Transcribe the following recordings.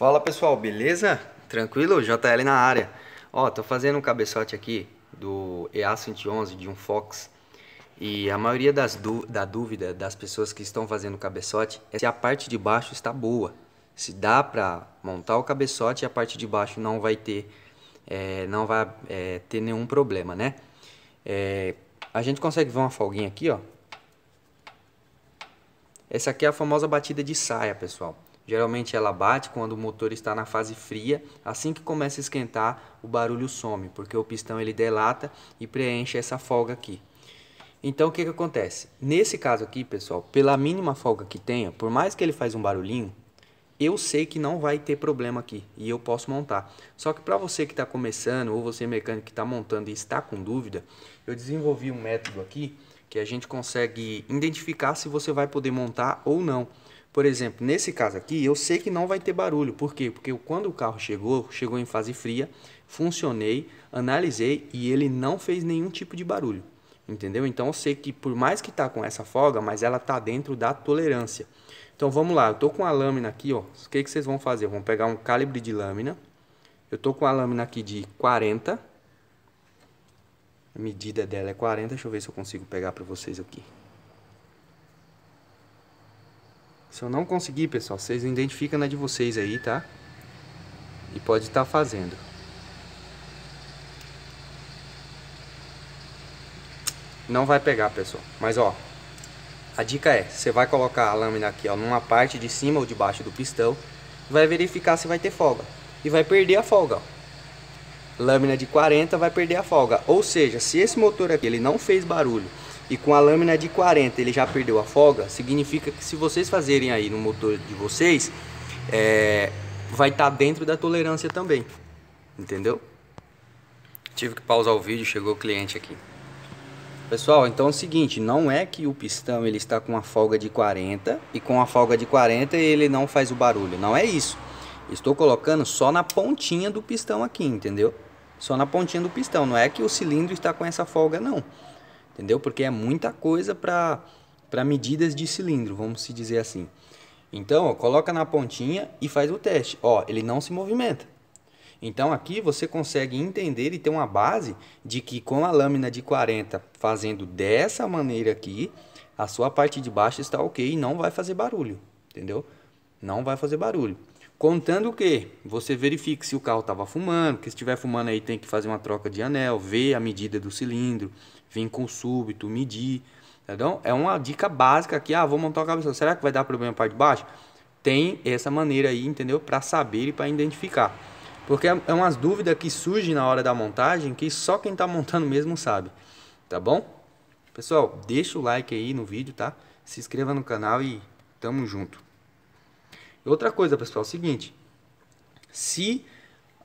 Fala pessoal, beleza? Tranquilo? JL na área. Ó, tô fazendo um cabeçote aqui do EA111 de um Fox e a maioria das da dúvida das pessoas que estão fazendo o cabeçote é se a parte de baixo está boa, se dá para montar o cabeçote e a parte de baixo não vai ter, é, não vai é, ter nenhum problema, né? É, a gente consegue ver uma folguinha aqui, ó. Essa aqui é a famosa batida de saia, pessoal. Geralmente ela bate quando o motor está na fase fria, assim que começa a esquentar, o barulho some, porque o pistão ele delata e preenche essa folga aqui. Então o que, que acontece? Nesse caso aqui, pessoal, pela mínima folga que tenha, por mais que ele faz um barulhinho, eu sei que não vai ter problema aqui e eu posso montar. Só que para você que está começando ou você mecânico que está montando e está com dúvida, eu desenvolvi um método aqui que a gente consegue identificar se você vai poder montar ou não. Por exemplo, nesse caso aqui, eu sei que não vai ter barulho. Por quê? Porque quando o carro chegou, chegou em fase fria, funcionei, analisei e ele não fez nenhum tipo de barulho. Entendeu? Então eu sei que por mais que está com essa folga, mas ela está dentro da tolerância. Então vamos lá, eu estou com a lâmina aqui, ó. o que, que vocês vão fazer? Vão pegar um calibre de lâmina. Eu estou com a lâmina aqui de 40. A medida dela é 40, deixa eu ver se eu consigo pegar para vocês aqui. Se eu não conseguir, pessoal, vocês identificam na de vocês aí, tá? E pode estar tá fazendo. Não vai pegar, pessoal. Mas, ó, a dica é, você vai colocar a lâmina aqui, ó, numa parte de cima ou de baixo do pistão. Vai verificar se vai ter folga. E vai perder a folga, ó. Lâmina de 40 vai perder a folga. Ou seja, se esse motor aqui ele não fez barulho e com a lâmina de 40 ele já perdeu a folga, significa que se vocês fazerem aí no motor de vocês, é, vai estar tá dentro da tolerância também, entendeu? Tive que pausar o vídeo, chegou o cliente aqui. Pessoal, então é o seguinte, não é que o pistão ele está com a folga de 40 e com a folga de 40 ele não faz o barulho, não é isso. Estou colocando só na pontinha do pistão aqui, entendeu? Só na pontinha do pistão, não é que o cilindro está com essa folga não entendeu? Porque é muita coisa para medidas de cilindro, vamos se dizer assim. Então, ó, coloca na pontinha e faz o teste. Ó, ele não se movimenta. Então aqui você consegue entender e ter uma base de que com a lâmina de 40 fazendo dessa maneira aqui, a sua parte de baixo está ok e não vai fazer barulho, entendeu? Não vai fazer barulho. Contando que você verifique se o carro estava fumando, que se estiver fumando aí tem que fazer uma troca de anel, ver a medida do cilindro, vir com súbito, medir. Entendeu? É uma dica básica aqui, ah, vou montar o cabeção, será que vai dar problema a parte de baixo? Tem essa maneira aí, entendeu? Para saber e para identificar. Porque é, é umas dúvidas que surgem na hora da montagem que só quem está montando mesmo sabe, tá bom? Pessoal, deixa o like aí no vídeo, tá? Se inscreva no canal e tamo junto. Outra coisa, pessoal, é o seguinte: se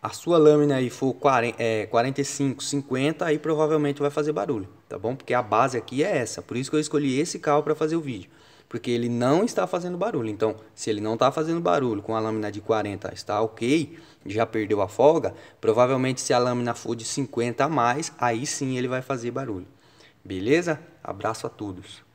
a sua lâmina aí for 40, é, 45, 50, aí provavelmente vai fazer barulho, tá bom? Porque a base aqui é essa. Por isso que eu escolhi esse carro para fazer o vídeo. Porque ele não está fazendo barulho. Então, se ele não está fazendo barulho com a lâmina de 40 está ok, já perdeu a folga, provavelmente se a lâmina for de 50 a mais, aí sim ele vai fazer barulho. Beleza? Abraço a todos.